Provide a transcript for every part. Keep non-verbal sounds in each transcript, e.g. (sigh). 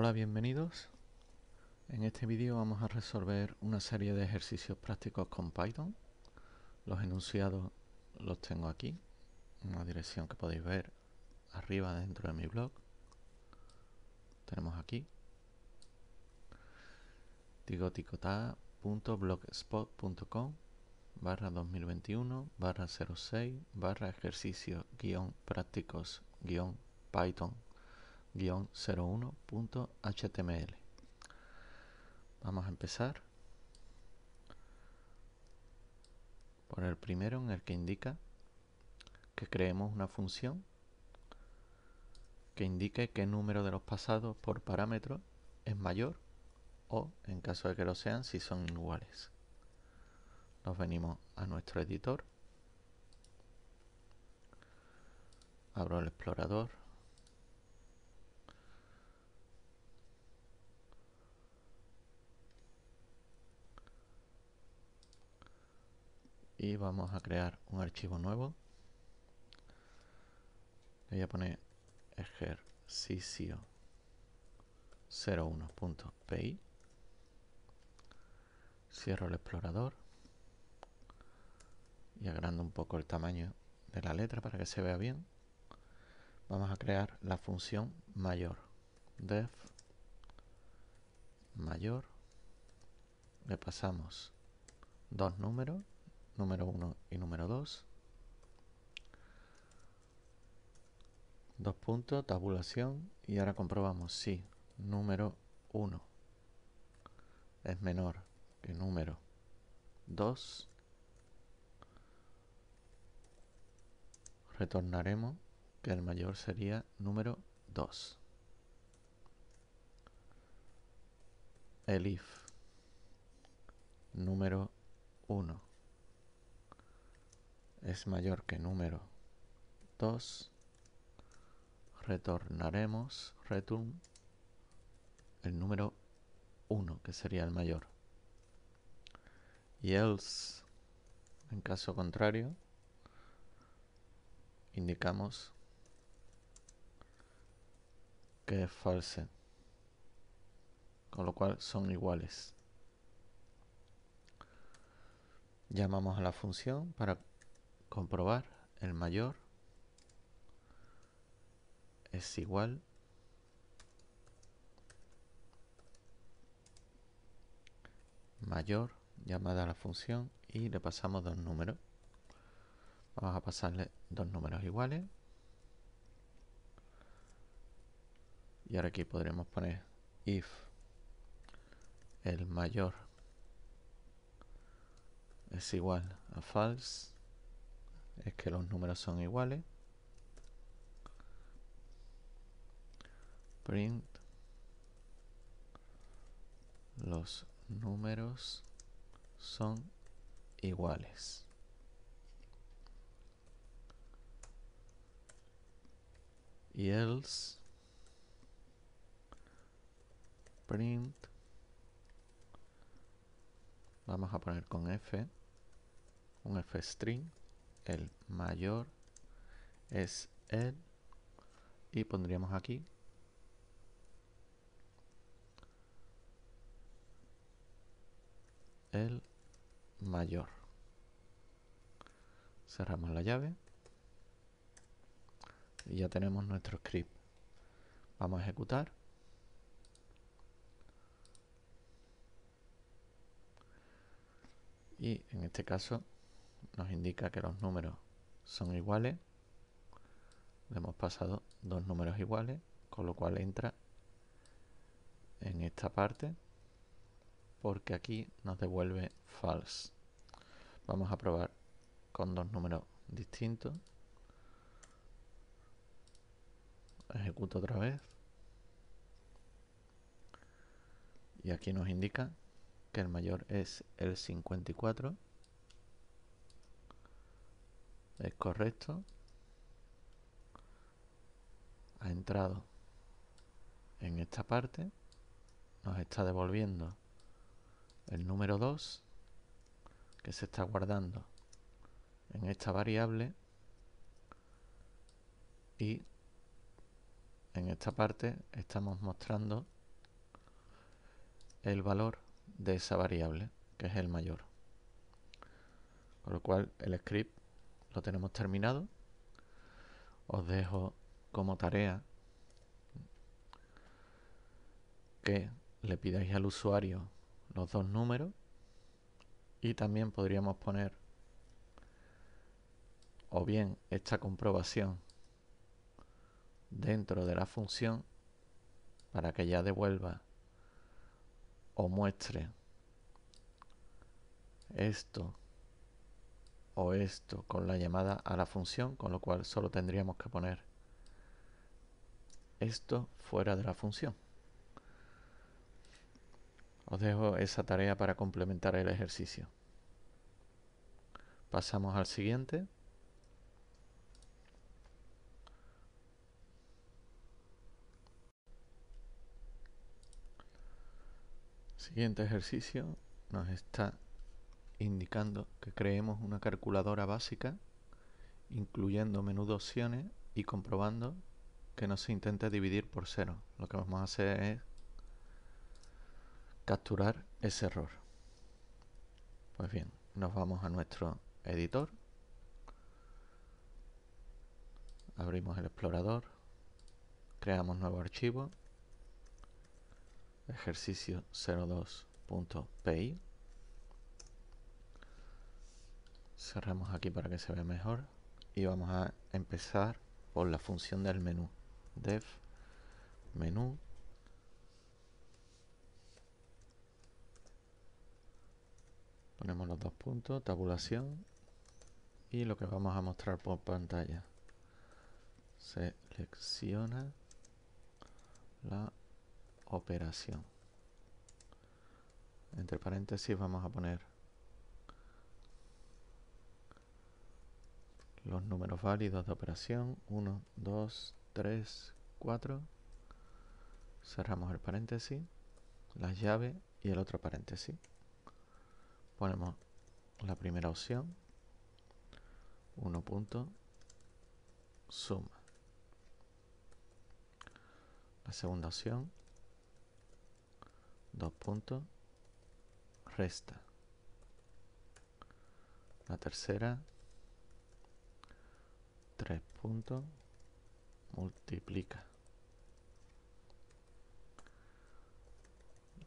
Hola, bienvenidos. En este vídeo vamos a resolver una serie de ejercicios prácticos con Python. Los enunciados los tengo aquí, en una dirección que podéis ver arriba dentro de mi blog. Tenemos aquí digoticota.blogspot.com, barra 2021 barra 06 barra ejercicio guión prácticos guión Python 01.html vamos a empezar por el primero en el que indica que creemos una función que indique qué número de los pasados por parámetro es mayor o en caso de que lo sean si son iguales nos venimos a nuestro editor abro el explorador y vamos a crear un archivo nuevo voy a poner ejercicio 01.py. cierro el explorador y agrando un poco el tamaño de la letra para que se vea bien vamos a crear la función mayor def mayor le pasamos dos números número 1 y número 2. Dos puntos, tabulación y ahora comprobamos si número 1 es menor que número 2. Retornaremos que el mayor sería número 2. El if número 1 es mayor que número 2, retornaremos return el número 1, que sería el mayor. Y else, en caso contrario, indicamos que es false. Con lo cual son iguales. Llamamos a la función para comprobar el mayor es igual mayor llamada a la función y le pasamos dos números vamos a pasarle dos números iguales y ahora aquí podremos poner if el mayor es igual a false es que los números son iguales. Print los números son iguales. Y else print vamos a poner con f un f string el mayor es el y pondríamos aquí el mayor cerramos la llave y ya tenemos nuestro script vamos a ejecutar y en este caso nos indica que los números son iguales. Le hemos pasado dos números iguales, con lo cual entra en esta parte porque aquí nos devuelve false. Vamos a probar con dos números distintos. Ejecuto otra vez. Y aquí nos indica que el mayor es el 54 es correcto. Ha entrado en esta parte. Nos está devolviendo el número 2 que se está guardando en esta variable y en esta parte estamos mostrando el valor de esa variable que es el mayor con lo cual el script lo tenemos terminado. Os dejo como tarea que le pidáis al usuario los dos números y también podríamos poner o bien esta comprobación dentro de la función para que ya devuelva o muestre esto esto con la llamada a la función, con lo cual solo tendríamos que poner esto fuera de la función. Os dejo esa tarea para complementar el ejercicio. Pasamos al siguiente. Siguiente ejercicio nos está indicando que creemos una calculadora básica, incluyendo menú de opciones y comprobando que no se intente dividir por cero. Lo que vamos a hacer es capturar ese error. Pues bien, nos vamos a nuestro editor. Abrimos el explorador. Creamos nuevo archivo. Ejercicio 02py cerramos aquí para que se vea mejor y vamos a empezar por la función del menú def menú ponemos los dos puntos tabulación y lo que vamos a mostrar por pantalla selecciona la operación entre paréntesis vamos a poner los números válidos de operación 1, 2, 3, 4 cerramos el paréntesis la llave y el otro paréntesis ponemos la primera opción 1 punto suma la segunda opción 2 puntos resta la tercera tres puntos multiplica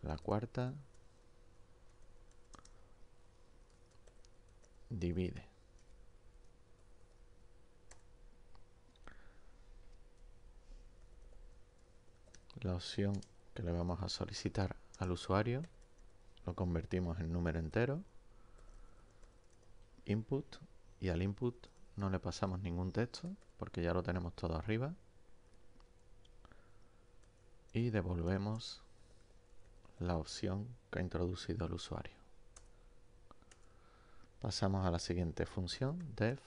la cuarta divide la opción que le vamos a solicitar al usuario lo convertimos en número entero input y al input no le pasamos ningún texto porque ya lo tenemos todo arriba. Y devolvemos la opción que ha introducido el usuario. Pasamos a la siguiente función, def,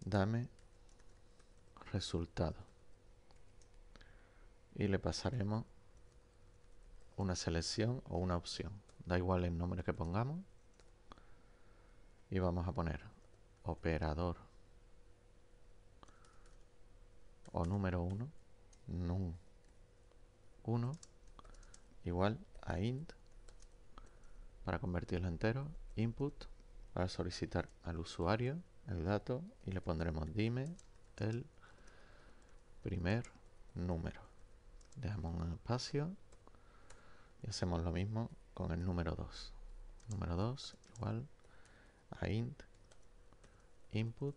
dame resultado. Y le pasaremos una selección o una opción. Da igual el nombre que pongamos. Y vamos a poner operador o número 1 num 1 igual a int para convertirlo entero input para solicitar al usuario el dato y le pondremos dime el primer número dejamos un espacio y hacemos lo mismo con el número 2 número 2 igual a int input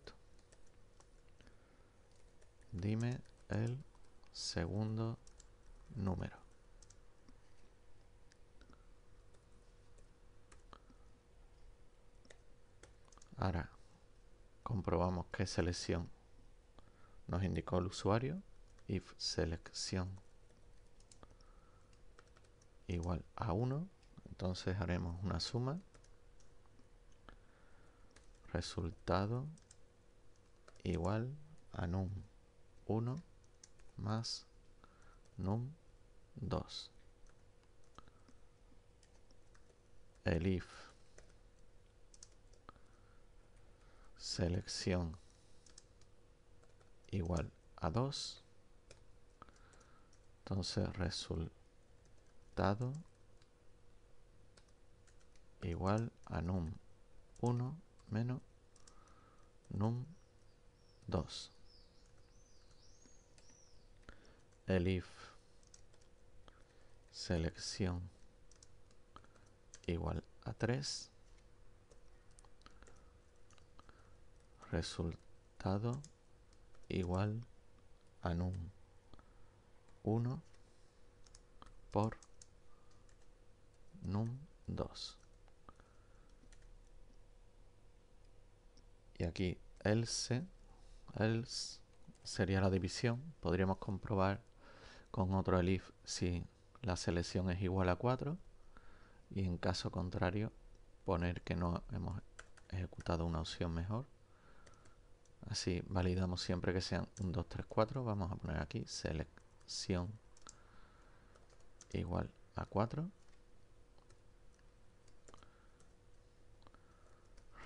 dime el segundo número ahora comprobamos qué selección nos indicó el usuario if selección igual a 1 entonces haremos una suma resultado igual a num 1 más num 2. El if. Selección igual a 2. Entonces resultado igual a num 1 menos num2 el if selección igual a 3 resultado igual a num1 por num2 Y aquí else, else sería la división. Podríamos comprobar con otro elif si la selección es igual a 4 y en caso contrario poner que no hemos ejecutado una opción mejor. Así validamos siempre que sean 1, 2, 3, 4. Vamos a poner aquí selección igual a 4.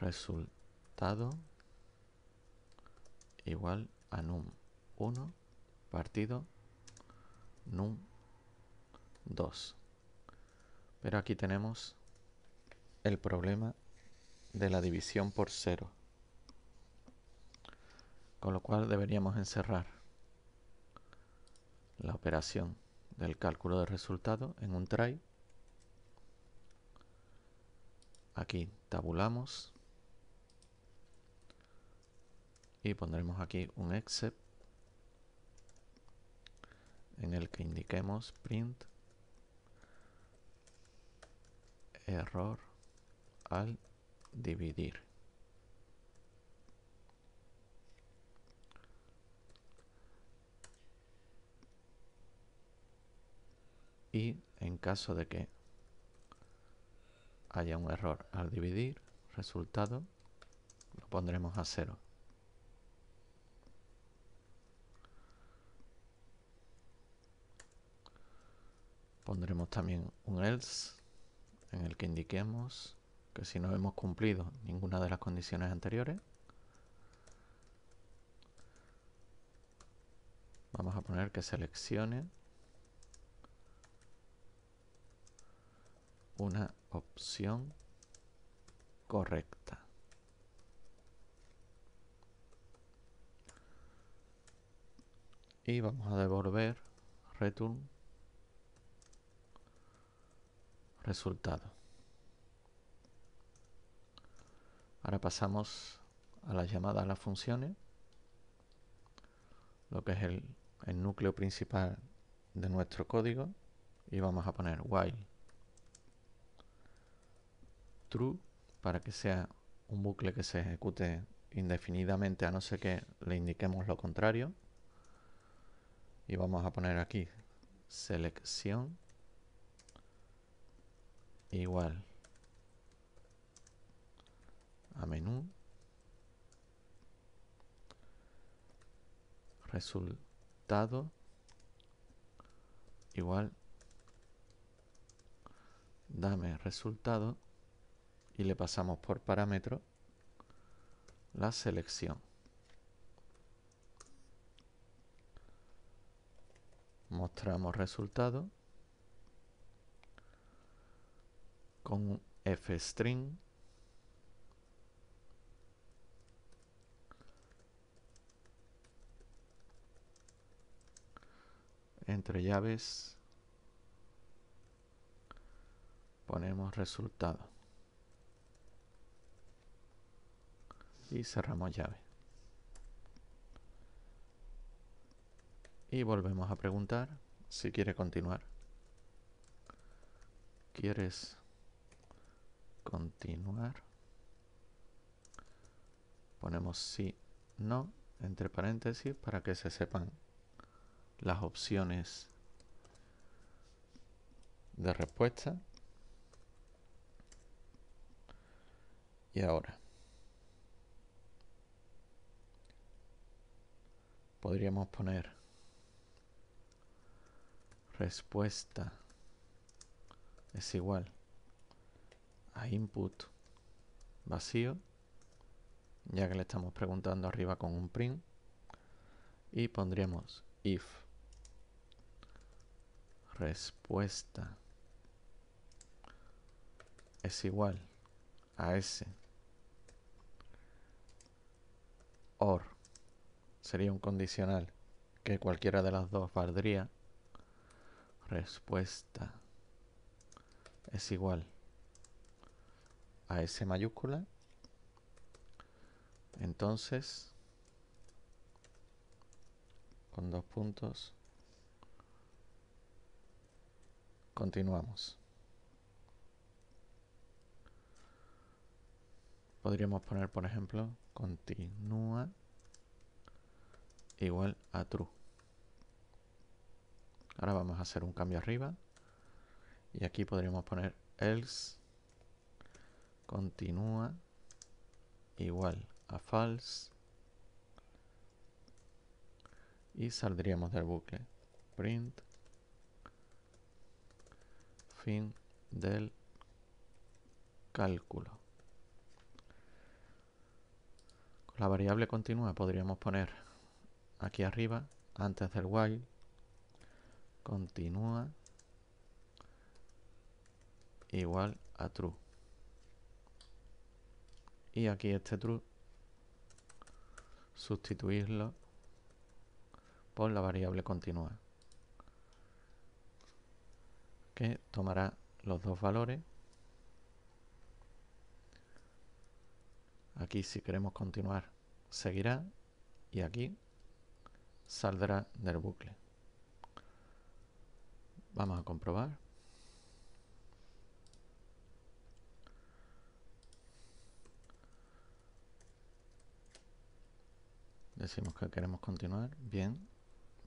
Resulta resultado igual a num1 partido num2. Pero aquí tenemos el problema de la división por cero. Con lo cual deberíamos encerrar la operación del cálculo de resultado en un try. Aquí tabulamos y pondremos aquí un except en el que indiquemos print error al dividir. Y en caso de que haya un error al dividir, resultado, lo pondremos a cero. pondremos también un else en el que indiquemos que si no hemos cumplido ninguna de las condiciones anteriores, vamos a poner que seleccione una opción correcta. Y vamos a devolver return resultado. Ahora pasamos a la llamada a las funciones, lo que es el, el núcleo principal de nuestro código, y vamos a poner while true para que sea un bucle que se ejecute indefinidamente a no ser que le indiquemos lo contrario. Y vamos a poner aquí selección igual a menú resultado igual dame resultado y le pasamos por parámetro la selección mostramos resultado con fstring entre llaves ponemos resultado y cerramos llave y volvemos a preguntar si quiere continuar quieres continuar ponemos sí no entre paréntesis para que se sepan las opciones de respuesta y ahora podríamos poner respuesta es igual a input vacío, ya que le estamos preguntando arriba con un print, y pondríamos if respuesta es igual a s or sería un condicional que cualquiera de las dos valdría respuesta es igual a S mayúscula. Entonces, con dos puntos, continuamos. Podríamos poner, por ejemplo, continúa igual a true. Ahora vamos a hacer un cambio arriba y aquí podríamos poner else continúa igual a false y saldríamos del bucle print fin del cálculo con la variable continua podríamos poner aquí arriba antes del while continúa igual a true y aquí este true. Sustituirlo por la variable continua. Que tomará los dos valores. Aquí si queremos continuar seguirá y aquí saldrá del bucle. Vamos a comprobar. decimos que queremos continuar, bien,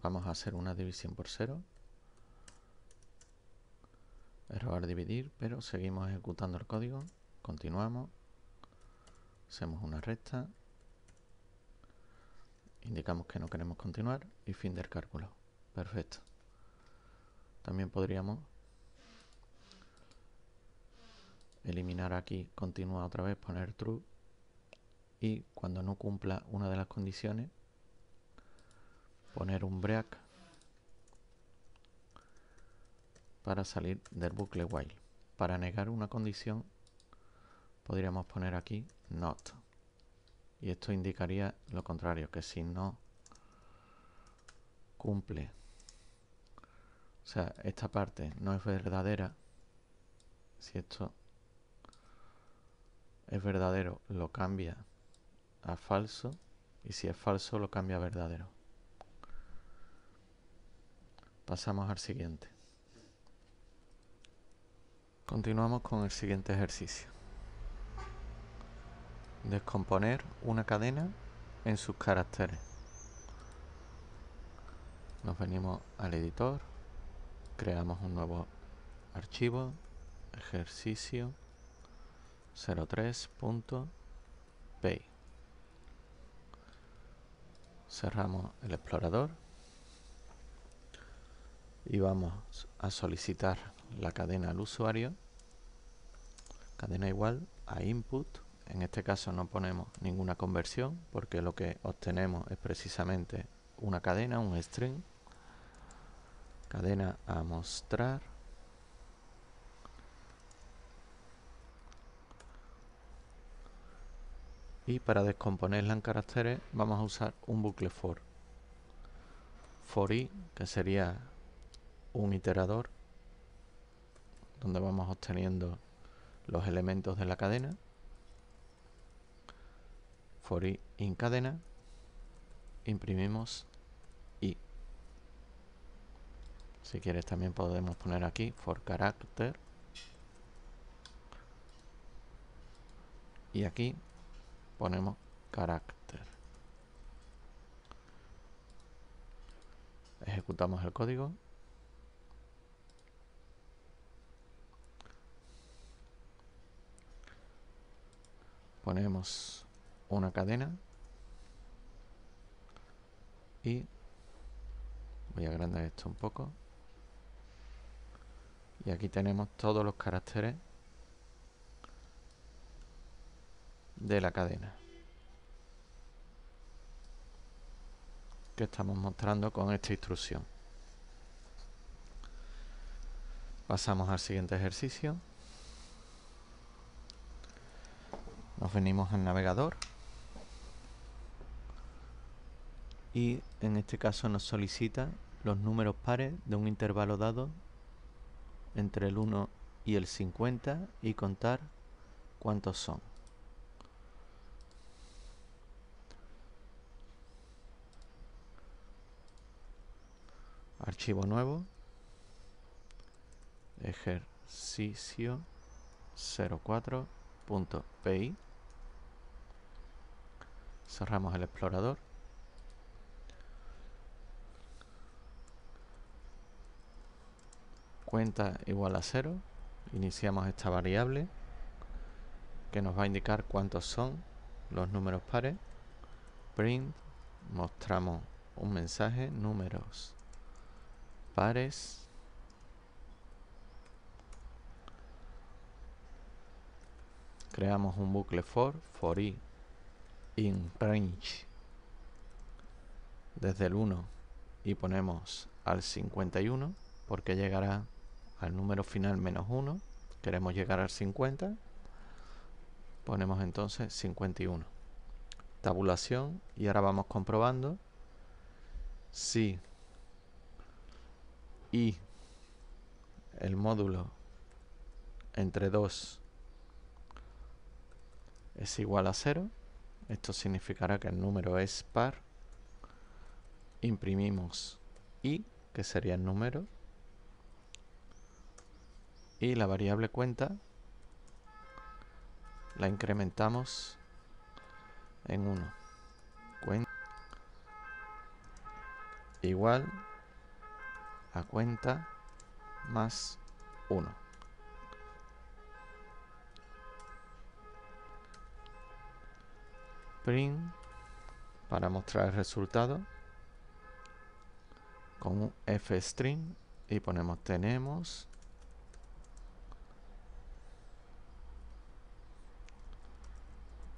vamos a hacer una división por cero, error dividir, pero seguimos ejecutando el código, continuamos, hacemos una recta, indicamos que no queremos continuar y fin del cálculo, perfecto. También podríamos eliminar aquí, continuar otra vez, poner true y cuando no cumpla una de las condiciones poner un break para salir del bucle while. Para negar una condición podríamos poner aquí not y esto indicaría lo contrario, que si no cumple o sea, esta parte no es verdadera si esto es verdadero lo cambia a falso y si es falso lo cambia a verdadero. Pasamos al siguiente. Continuamos con el siguiente ejercicio. Descomponer una cadena en sus caracteres. Nos venimos al editor, creamos un nuevo archivo, ejercicio 03.py cerramos el explorador y vamos a solicitar la cadena al usuario cadena igual a input en este caso no ponemos ninguna conversión porque lo que obtenemos es precisamente una cadena, un string cadena a mostrar y para descomponerla en caracteres vamos a usar un bucle for for i que sería un iterador donde vamos obteniendo los elementos de la cadena for i en cadena imprimimos i si quieres también podemos poner aquí for character y aquí ponemos carácter. Ejecutamos el código. Ponemos una cadena. Y voy a agrandar esto un poco. Y aquí tenemos todos los caracteres de la cadena que estamos mostrando con esta instrucción. Pasamos al siguiente ejercicio. Nos venimos al navegador. Y en este caso nos solicita los números pares de un intervalo dado entre el 1 y el 50 y contar cuántos son. Archivo nuevo. Ejercicio 04.pi. Cerramos el explorador. Cuenta igual a cero Iniciamos esta variable que nos va a indicar cuántos son los números pares. Print, mostramos un mensaje, números pares. Creamos un bucle for, for i, in range, desde el 1 y ponemos al 51 porque llegará al número final menos 1. Queremos llegar al 50. Ponemos entonces 51. Tabulación y ahora vamos comprobando si y el módulo entre 2 es igual a 0. Esto significará que el número es par. Imprimimos y que sería el número. Y la variable cuenta la incrementamos en 1. Cuenta igual cuenta más 1. Print para mostrar el resultado con un string y ponemos tenemos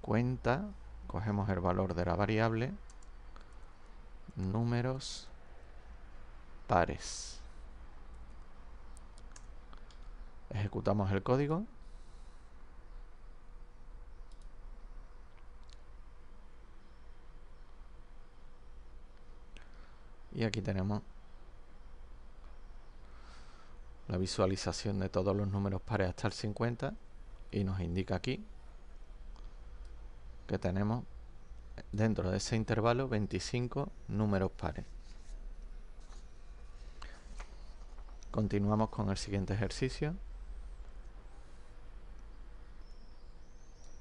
cuenta cogemos el valor de la variable números pares. Ejecutamos el código. Y aquí tenemos la visualización de todos los números pares hasta el 50 y nos indica aquí que tenemos dentro de ese intervalo 25 números pares. Continuamos con el siguiente ejercicio.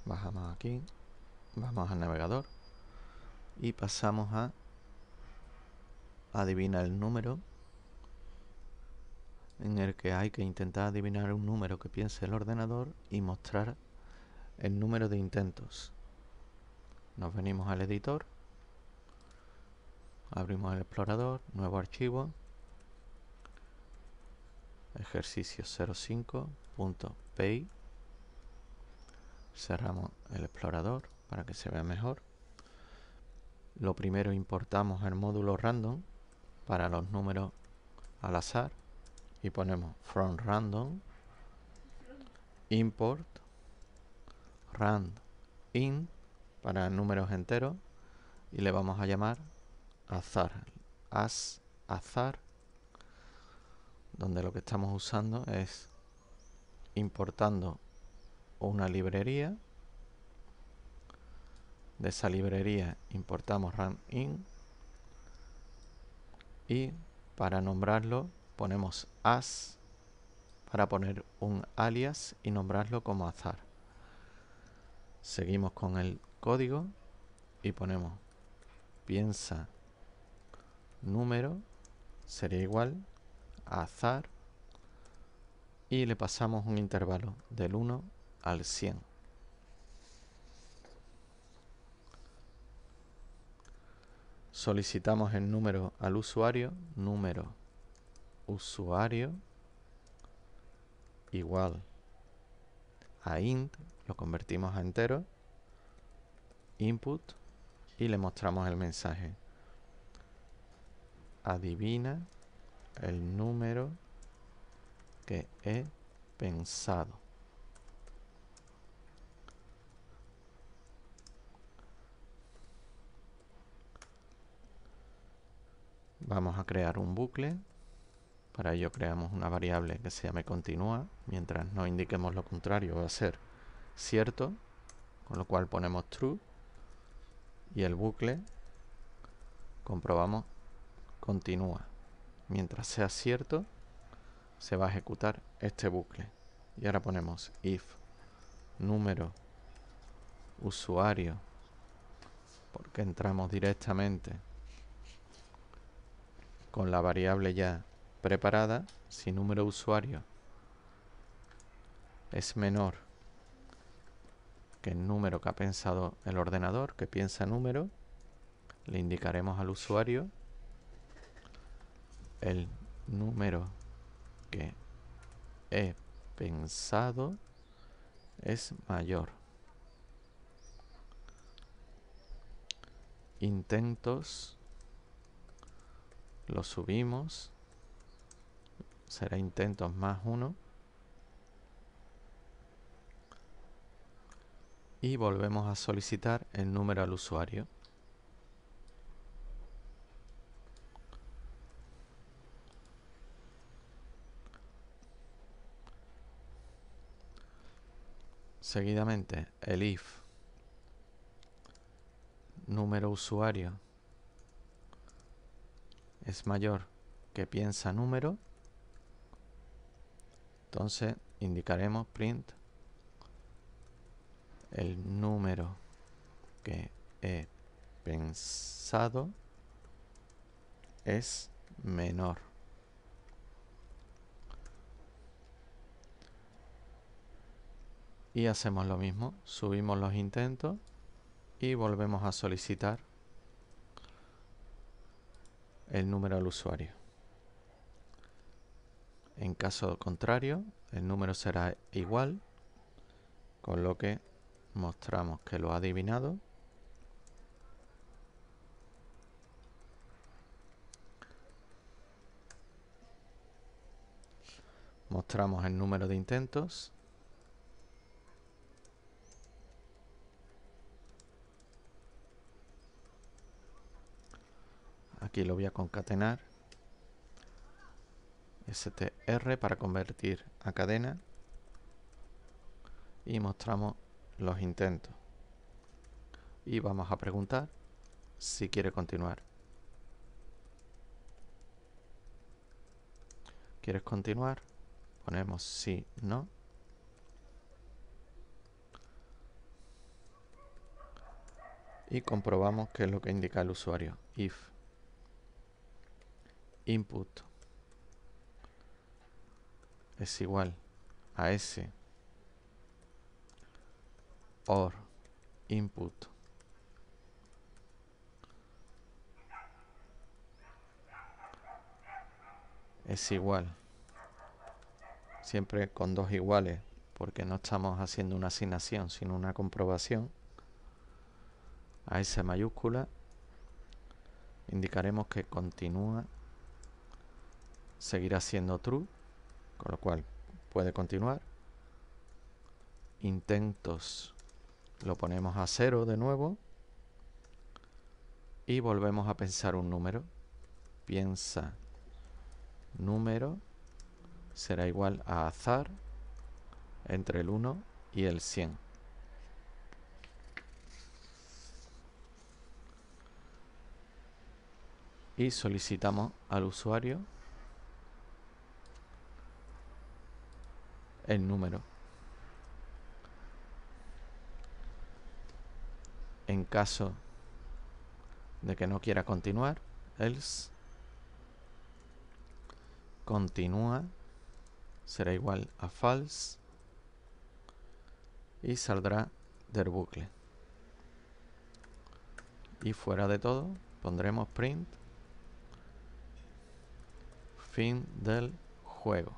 Bajamos aquí, vamos al navegador y pasamos a adivina el número en el que hay que intentar adivinar un número que piense el ordenador y mostrar el número de intentos. Nos venimos al editor, abrimos el explorador, nuevo archivo ejercicio 05.py cerramos el explorador para que se vea mejor lo primero importamos el módulo random para los números al azar y ponemos from random import rand in para números enteros y le vamos a llamar azar as azar donde lo que estamos usando es importando una librería. De esa librería importamos in y para nombrarlo ponemos as para poner un alias y nombrarlo como azar. Seguimos con el código y ponemos piensa número sería igual azar y le pasamos un intervalo del 1 al 100. Solicitamos el número al usuario, número usuario igual a int, lo convertimos a entero, input y le mostramos el mensaje. Adivina el número que he pensado. Vamos a crear un bucle. Para ello creamos una variable que se llame continua. Mientras no indiquemos lo contrario va a ser cierto, con lo cual ponemos true. Y el bucle comprobamos continúa mientras sea cierto, se va a ejecutar este bucle. Y ahora ponemos if número usuario, porque entramos directamente con la variable ya preparada, si número usuario es menor que el número que ha pensado el ordenador, que piensa número, le indicaremos al usuario el número que he pensado es mayor. Intentos, lo subimos, será intentos más uno. Y volvemos a solicitar el número al usuario. seguidamente el if número usuario es mayor que piensa número entonces indicaremos print el número que he pensado es menor y hacemos lo mismo subimos los intentos y volvemos a solicitar el número al usuario en caso contrario el número será igual con lo que mostramos que lo ha adivinado mostramos el número de intentos aquí lo voy a concatenar. STR para convertir a cadena. Y mostramos los intentos. Y vamos a preguntar si quiere continuar. ¿Quieres continuar? Ponemos sí, no. Y comprobamos que es lo que indica el usuario, if input es igual a s or input es igual siempre con dos iguales porque no estamos haciendo una asignación sino una comprobación a esa mayúscula indicaremos que continúa seguirá siendo true, con lo cual puede continuar. Intentos lo ponemos a cero de nuevo y volvemos a pensar un número. Piensa número será igual a azar entre el 1 y el 100. Y solicitamos al usuario el número. En caso de que no quiera continuar, else continúa será igual a false y saldrá del bucle. Y fuera de todo pondremos print fin del juego.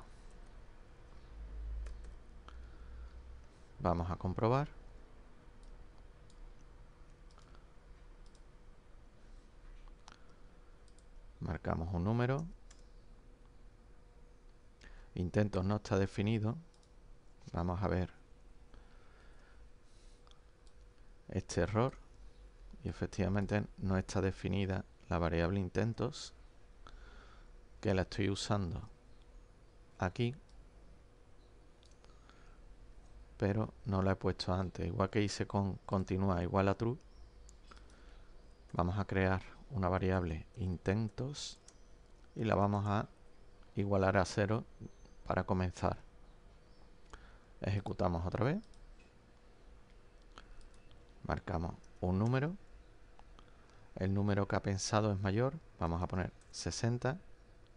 Vamos a comprobar. Marcamos un número. Intentos no está definido. Vamos a ver este error. Y efectivamente no está definida la variable intentos que la estoy usando aquí pero no la he puesto antes. Igual que hice con continua igual a true, vamos a crear una variable intentos y la vamos a igualar a cero para comenzar. Ejecutamos otra vez. Marcamos un número. El número que ha pensado es mayor. Vamos a poner 60.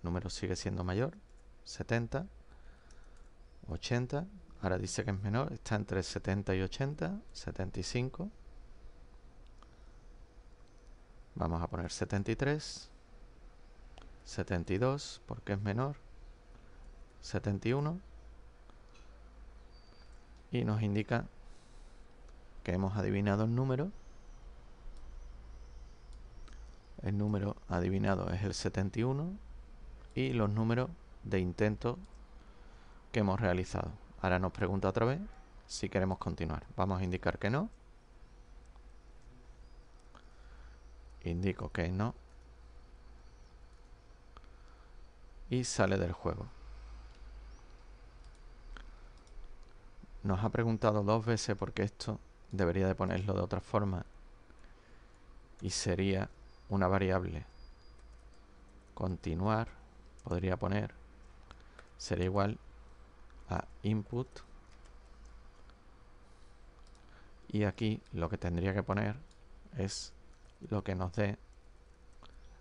número sigue siendo mayor. 70. 80. Ahora dice que es menor, está entre 70 y 80, 75. Vamos a poner 73, 72 porque es menor, 71. Y nos indica que hemos adivinado el número. El número adivinado es el 71 y los números de intento que hemos realizado. Ahora nos pregunta otra vez si queremos continuar. Vamos a indicar que no. Indico que no. Y sale del juego. Nos ha preguntado dos veces por qué esto debería de ponerlo de otra forma. Y sería una variable. Continuar, podría poner. Sería igual input y aquí lo que tendría que poner es lo que nos dé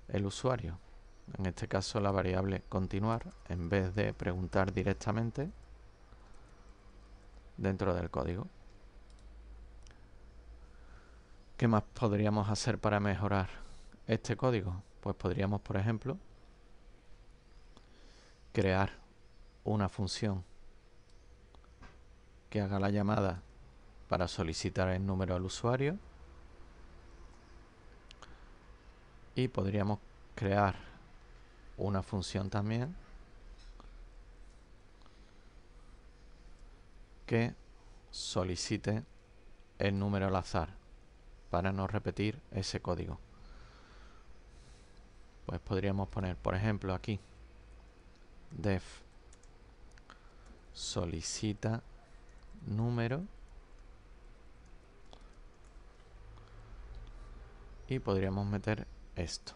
el usuario en este caso la variable continuar en vez de preguntar directamente dentro del código ¿qué más podríamos hacer para mejorar este código? pues podríamos por ejemplo crear una función que haga la llamada para solicitar el número al usuario y podríamos crear una función también que solicite el número al azar para no repetir ese código pues podríamos poner por ejemplo aquí def solicita número y podríamos meter esto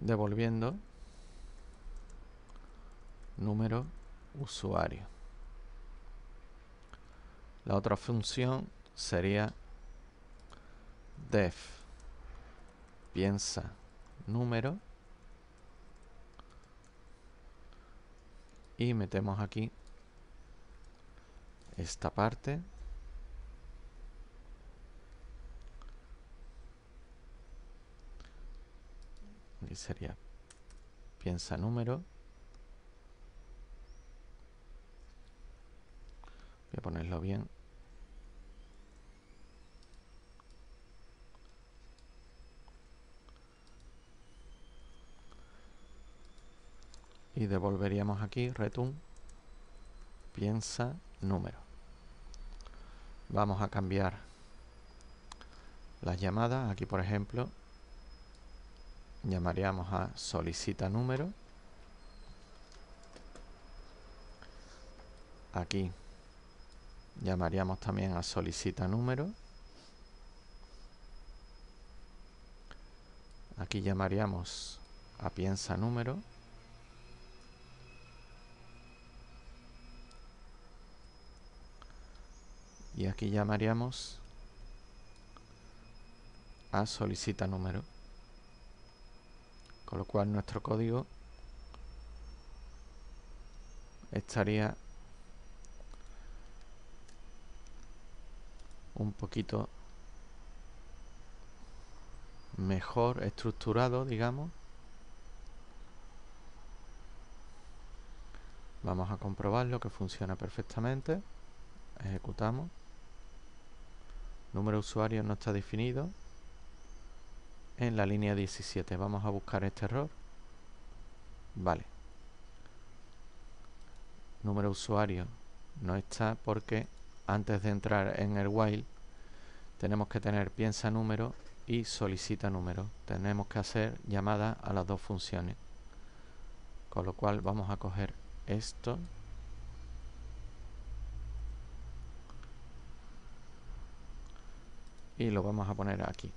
devolviendo número usuario la otra función sería def piensa número y metemos aquí esta parte y sería piensa número voy a ponerlo bien y devolveríamos aquí return piensa número vamos a cambiar las llamadas aquí por ejemplo llamaríamos a solicita número aquí llamaríamos también a solicita número aquí llamaríamos a piensa número y aquí llamaríamos a solicita número con lo cual nuestro código estaría un poquito mejor estructurado digamos vamos a comprobarlo que funciona perfectamente ejecutamos Número de usuario no está definido. En la línea 17. Vamos a buscar este error. Vale. Número usuario no está porque antes de entrar en el while tenemos que tener piensa número y solicita número. Tenemos que hacer llamada a las dos funciones. Con lo cual vamos a coger esto y lo vamos a poner aquí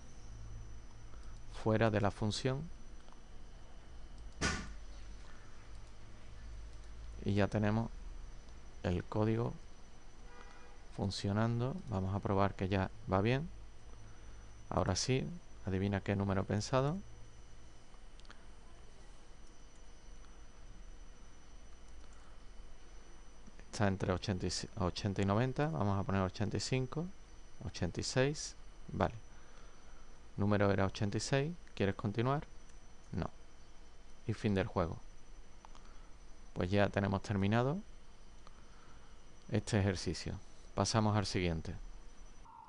fuera de la función y ya tenemos el código funcionando vamos a probar que ya va bien ahora sí adivina qué número he pensado está entre 80 80 y 90 vamos a poner 85 86 Vale. Número era 86. ¿Quieres continuar? No. Y fin del juego. Pues ya tenemos terminado este ejercicio. Pasamos al siguiente.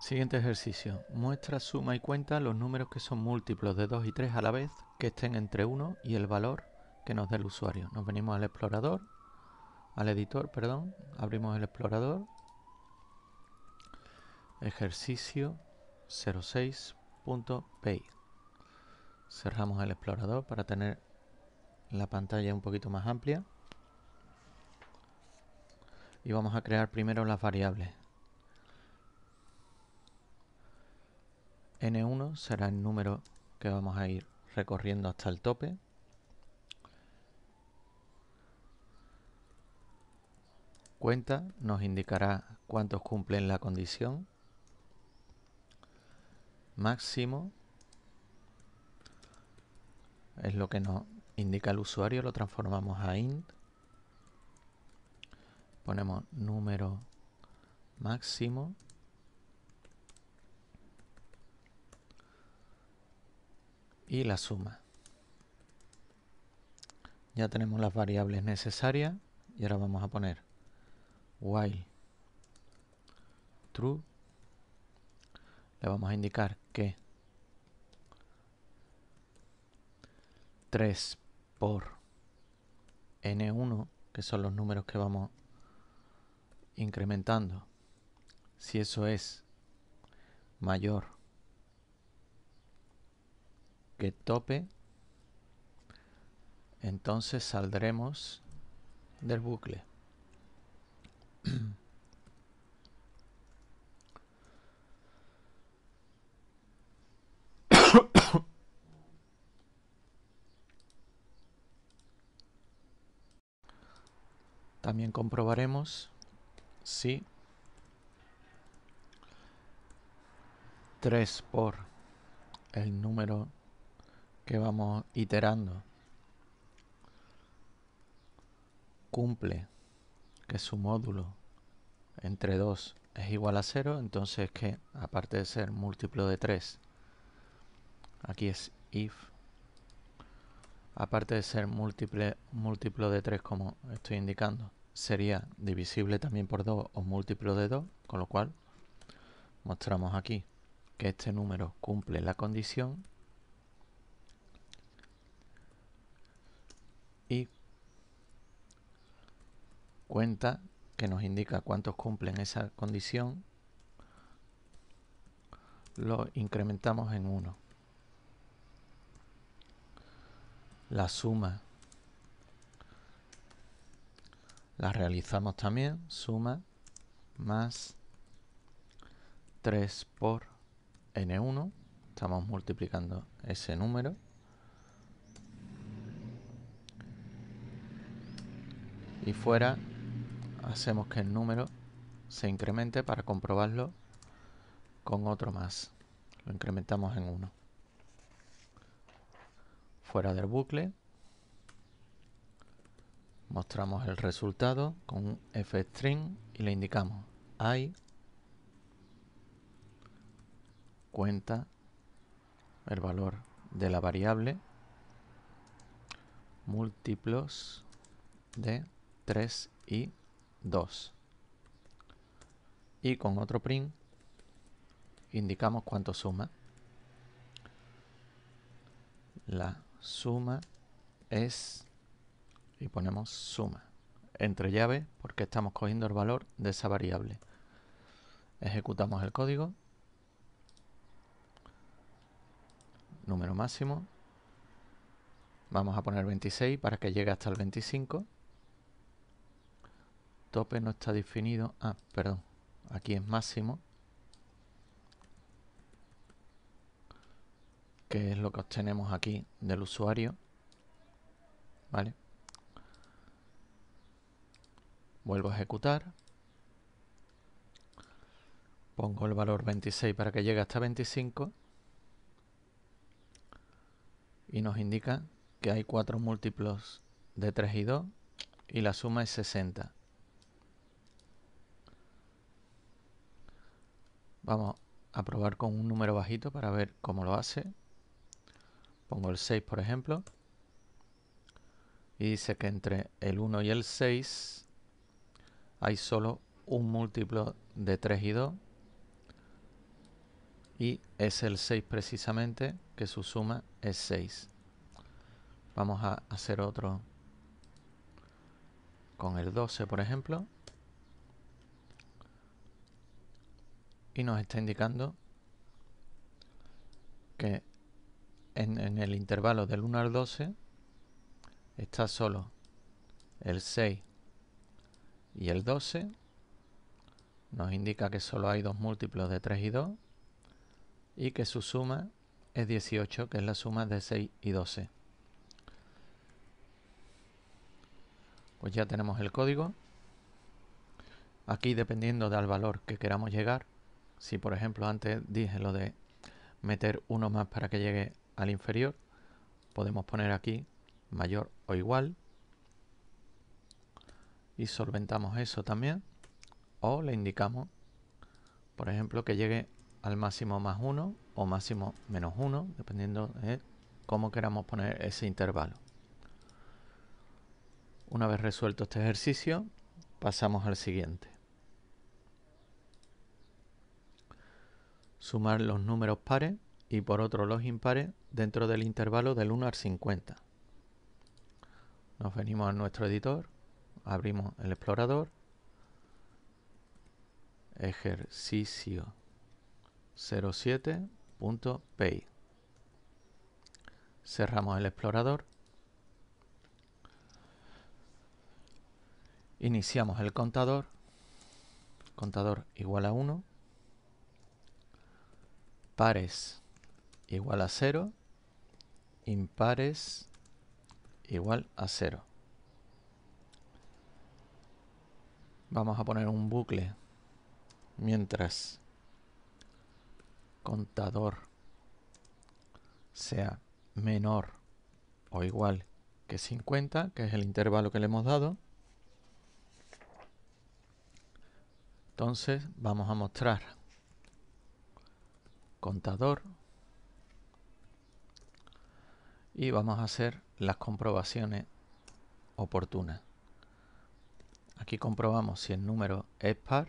Siguiente ejercicio. Muestra, suma y cuenta los números que son múltiplos de 2 y 3 a la vez, que estén entre 1 y el valor que nos dé el usuario. Nos venimos al explorador, al editor, perdón, abrimos el explorador, ejercicio, 06.py. Cerramos el explorador para tener la pantalla un poquito más amplia. Y vamos a crear primero las variables. N1 será el número que vamos a ir recorriendo hasta el tope. Cuenta nos indicará cuántos cumplen la condición máximo es lo que nos indica el usuario, lo transformamos a int, ponemos número máximo y la suma. Ya tenemos las variables necesarias y ahora vamos a poner while true. Le vamos a indicar que 3 por n1, que son los números que vamos incrementando, si eso es mayor que tope, entonces saldremos del bucle. (clears throat) También comprobaremos si 3 por el número que vamos iterando cumple que su módulo entre 2 es igual a 0, entonces que aparte de ser múltiplo de 3, aquí es if aparte de ser múltiple, múltiplo de 3 como estoy indicando, sería divisible también por 2 o múltiplo de 2, con lo cual mostramos aquí que este número cumple la condición y cuenta que nos indica cuántos cumplen esa condición lo incrementamos en 1. la suma la realizamos también, suma más 3 por n1, estamos multiplicando ese número, y fuera hacemos que el número se incremente para comprobarlo con otro más, lo incrementamos en 1 fuera del bucle. Mostramos el resultado con un string y le indicamos hay cuenta el valor de la variable múltiplos de 3 y 2. Y con otro print indicamos cuánto suma la suma es, y ponemos suma, entre llaves porque estamos cogiendo el valor de esa variable. Ejecutamos el código, número máximo, vamos a poner 26 para que llegue hasta el 25, tope no está definido, ah, perdón, aquí es máximo, que es lo que obtenemos aquí del usuario. ¿Vale? Vuelvo a ejecutar. Pongo el valor 26 para que llegue hasta 25. Y nos indica que hay cuatro múltiplos de 3 y 2 y la suma es 60. Vamos a probar con un número bajito para ver cómo lo hace. Pongo el 6, por ejemplo. Y dice que entre el 1 y el 6 hay solo un múltiplo de 3 y 2. Y es el 6 precisamente, que su suma es 6. Vamos a hacer otro con el 12, por ejemplo. Y nos está indicando que en, el intervalo del 1 al 12 está solo el 6 y el 12 nos indica que solo hay dos múltiplos de 3 y 2 y que su suma es 18, que es la suma de 6 y 12. Pues ya tenemos el código. Aquí dependiendo del valor que queramos llegar, si por ejemplo antes dije lo de meter uno más para que llegue al inferior, podemos poner aquí mayor o igual y solventamos eso también o le indicamos, por ejemplo, que llegue al máximo más 1 o máximo menos 1, dependiendo de cómo queramos poner ese intervalo. Una vez resuelto este ejercicio, pasamos al siguiente. Sumar los números pares y por otro los impares dentro del intervalo del 1 al 50. Nos venimos a nuestro editor, abrimos el explorador, ejercicio 07.py. Cerramos el explorador. Iniciamos el contador. Contador igual a 1. Pares igual a 0, impares igual a 0. Vamos a poner un bucle mientras contador sea menor o igual que 50, que es el intervalo que le hemos dado. Entonces vamos a mostrar contador y vamos a hacer las comprobaciones oportunas. Aquí comprobamos si el número es par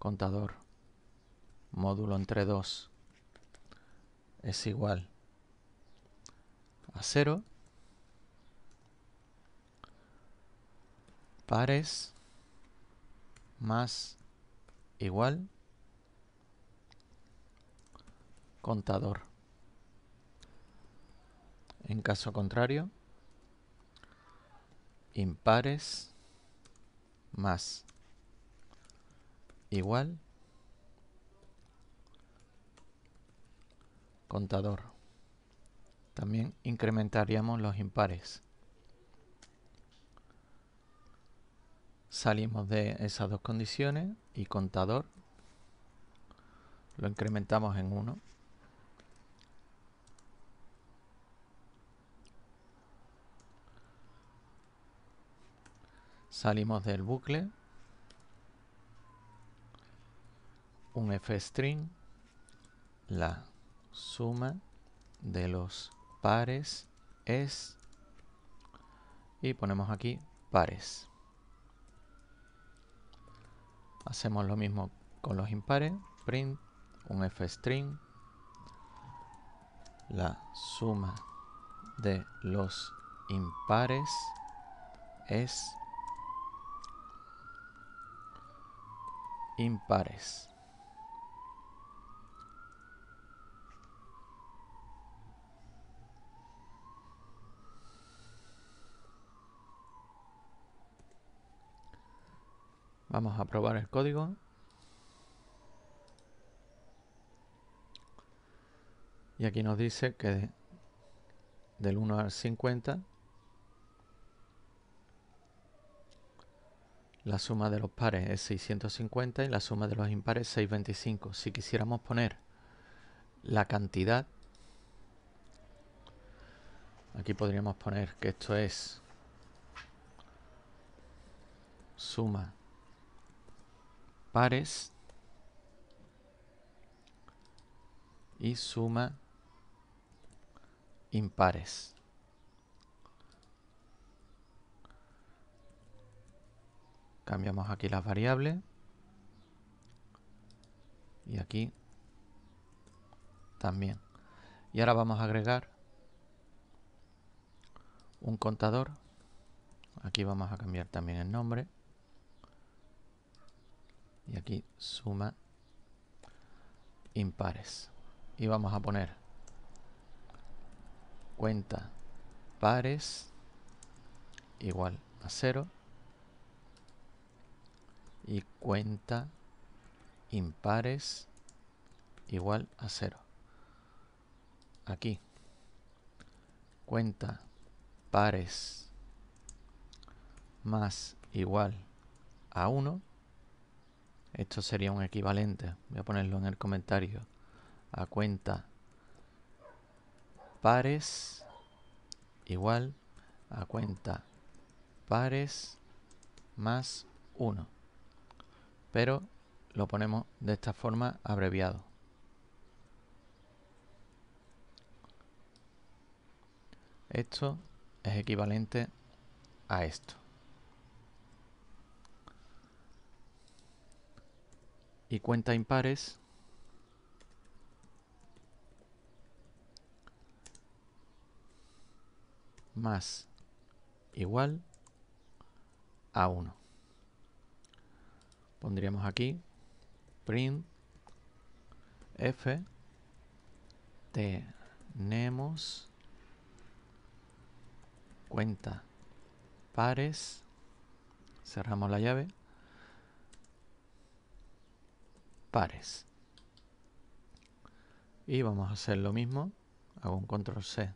contador módulo entre 2 es igual a 0 pares más igual contador. En caso contrario, impares más igual contador. También incrementaríamos los impares. Salimos de esas dos condiciones y contador lo incrementamos en 1. salimos del bucle un f-string la suma de los pares es y ponemos aquí pares hacemos lo mismo con los impares print un f-string la suma de los impares es impares. Vamos a probar el código. Y aquí nos dice que del 1 al 50 La suma de los pares es 650 y la suma de los impares 625. Si quisiéramos poner la cantidad, aquí podríamos poner que esto es suma pares y suma impares. Cambiamos aquí las variables. Y aquí también. Y ahora vamos a agregar un contador. Aquí vamos a cambiar también el nombre. Y aquí suma impares. Y vamos a poner cuenta pares igual a cero y cuenta impares igual a cero. Aquí. Cuenta pares más igual a 1. Esto sería un equivalente. Voy a ponerlo en el comentario. A cuenta pares igual a cuenta pares más 1 pero lo ponemos de esta forma abreviado. Esto es equivalente a esto. Y cuenta impares más igual a 1 pondríamos aquí print f tenemos cuenta pares cerramos la llave pares y vamos a hacer lo mismo hago un control c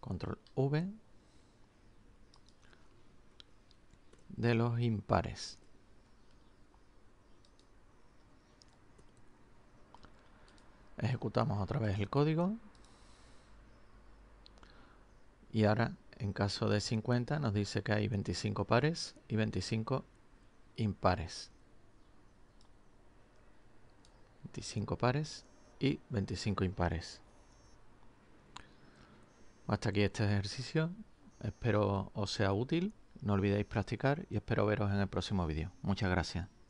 control v de los impares Ejecutamos otra vez el código. Y ahora, en caso de 50, nos dice que hay 25 pares y 25 impares. 25 pares y 25 impares. Hasta aquí este ejercicio. Espero os sea útil. No olvidéis practicar y espero veros en el próximo vídeo. Muchas gracias.